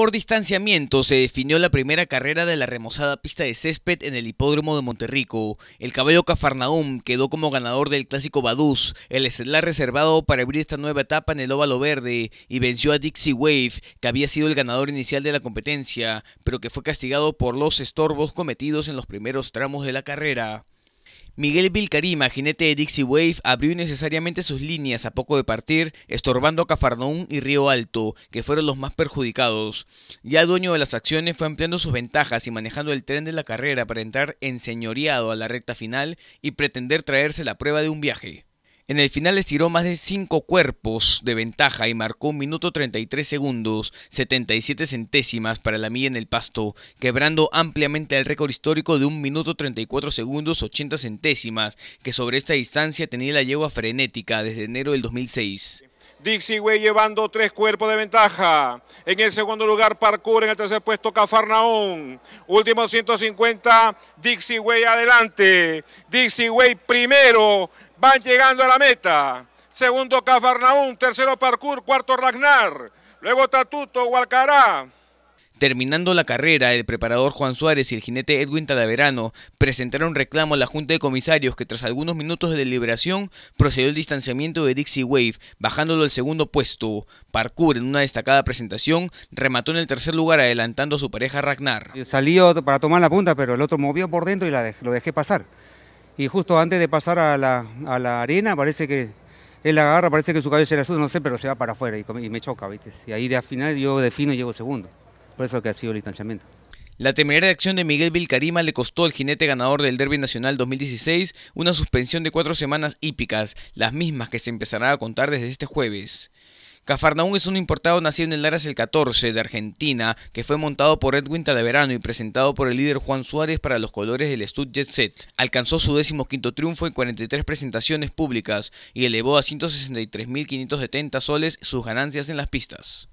Por distanciamiento se definió la primera carrera de la remozada pista de césped en el hipódromo de Monterrico. El caballo Cafarnaum quedó como ganador del clásico Badús, el estelar reservado para abrir esta nueva etapa en el óvalo verde, y venció a Dixie Wave, que había sido el ganador inicial de la competencia, pero que fue castigado por los estorbos cometidos en los primeros tramos de la carrera. Miguel Vilcarima, jinete de Dixie Wave, abrió innecesariamente sus líneas a poco de partir, estorbando a Cafardón y Río Alto, que fueron los más perjudicados. Ya dueño de las acciones, fue ampliando sus ventajas y manejando el tren de la carrera para entrar enseñoreado a la recta final y pretender traerse la prueba de un viaje. En el final estiró más de cinco cuerpos de ventaja y marcó un minuto 33 segundos, 77 centésimas para la milla en el pasto, quebrando ampliamente el récord histórico de un minuto 34 segundos, 80 centésimas, que sobre esta distancia tenía la yegua frenética desde enero del 2006. Dixie Way llevando tres cuerpos de ventaja. En el segundo lugar, Parkour. En el tercer puesto, Cafarnaón. Último 150, Dixie Way adelante. Dixie Way primero. Van llegando a la meta. Segundo, Cafarnaún. Tercero, Parkour. Cuarto, Ragnar. Luego, Tatuto, Hualcará. Terminando la carrera, el preparador Juan Suárez y el jinete Edwin Talaverano presentaron reclamo a la Junta de Comisarios que tras algunos minutos de deliberación procedió el distanciamiento de Dixie Wave, bajándolo al segundo puesto. Parkour, en una destacada presentación, remató en el tercer lugar adelantando a su pareja Ragnar. Eh, salió para tomar la punta, pero el otro movió por dentro y lo dejé pasar. Y justo antes de pasar a la, arena, parece que él agarra, parece que su cabeza será azul, no sé, pero se va para afuera y, me choca, ¿viste? Y ahí de al final yo defino y llego segundo. Por eso que ha sido el distanciamiento. La temeraria acción de Miguel Vilcarima le costó al jinete ganador del Derby Nacional 2016 una suspensión de cuatro semanas hípicas, las mismas que se empezará a contar desde este jueves. Cafarnaún es un importado nacido en el Laras el 14 de Argentina, que fue montado por Edwin Talaverano y presentado por el líder Juan Suárez para los colores del Stud Jet Set. Alcanzó su décimo quinto triunfo en 43 presentaciones públicas y elevó a 163.570 soles sus ganancias en las pistas.